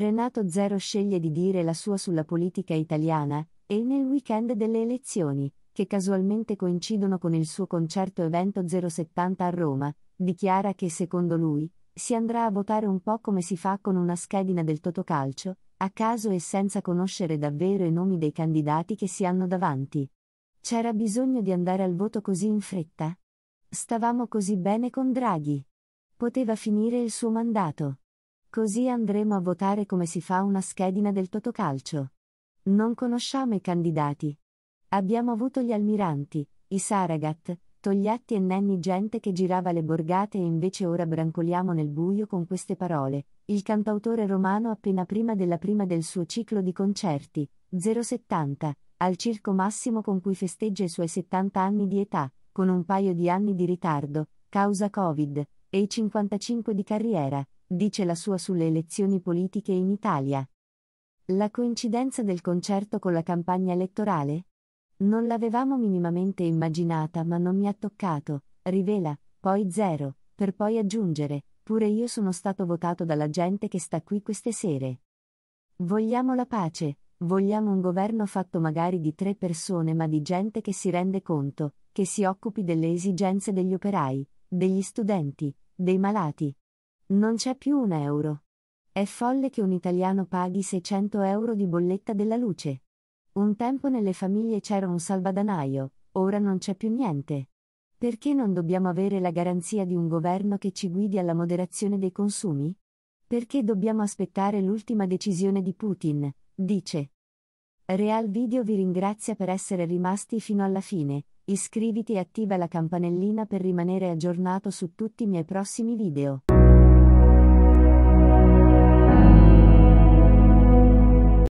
Renato Zero sceglie di dire la sua sulla politica italiana, e nel weekend delle elezioni, che casualmente coincidono con il suo concerto evento 070 a Roma, dichiara che secondo lui si andrà a votare un po' come si fa con una schedina del totocalcio, a caso e senza conoscere davvero i nomi dei candidati che si hanno davanti. C'era bisogno di andare al voto così in fretta? Stavamo così bene con Draghi. Poteva finire il suo mandato. Così andremo a votare come si fa una schedina del Totocalcio. Non conosciamo i candidati. Abbiamo avuto gli almiranti, i Saragat, Togliatti e Nenni gente che girava le borgate e invece ora brancoliamo nel buio con queste parole. Il cantautore romano appena prima della prima del suo ciclo di concerti, 070, al circo massimo con cui festeggia i suoi 70 anni di età, con un paio di anni di ritardo, causa Covid, e i 55 di carriera, dice la sua sulle elezioni politiche in Italia. La coincidenza del concerto con la campagna elettorale? Non l'avevamo minimamente immaginata, ma non mi ha toccato, rivela, poi zero, per poi aggiungere, pure io sono stato votato dalla gente che sta qui queste sere. Vogliamo la pace, vogliamo un governo fatto magari di tre persone, ma di gente che si rende conto, che si occupi delle esigenze degli operai, degli studenti, dei malati, non c'è più un euro. È folle che un italiano paghi 600 euro di bolletta della luce. Un tempo nelle famiglie c'era un salvadanaio, ora non c'è più niente. Perché non dobbiamo avere la garanzia di un governo che ci guidi alla moderazione dei consumi? Perché dobbiamo aspettare l'ultima decisione di Putin, dice. Real Video vi ringrazia per essere rimasti fino alla fine, iscriviti e attiva la campanellina per rimanere aggiornato su tutti i miei prossimi video.